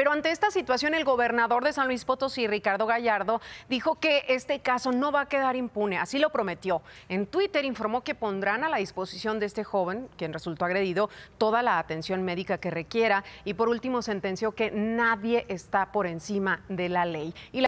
Pero ante esta situación, el gobernador de San Luis Potosí, Ricardo Gallardo, dijo que este caso no va a quedar impune. Así lo prometió. En Twitter informó que pondrán a la disposición de este joven, quien resultó agredido, toda la atención médica que requiera. Y por último, sentenció que nadie está por encima de la ley.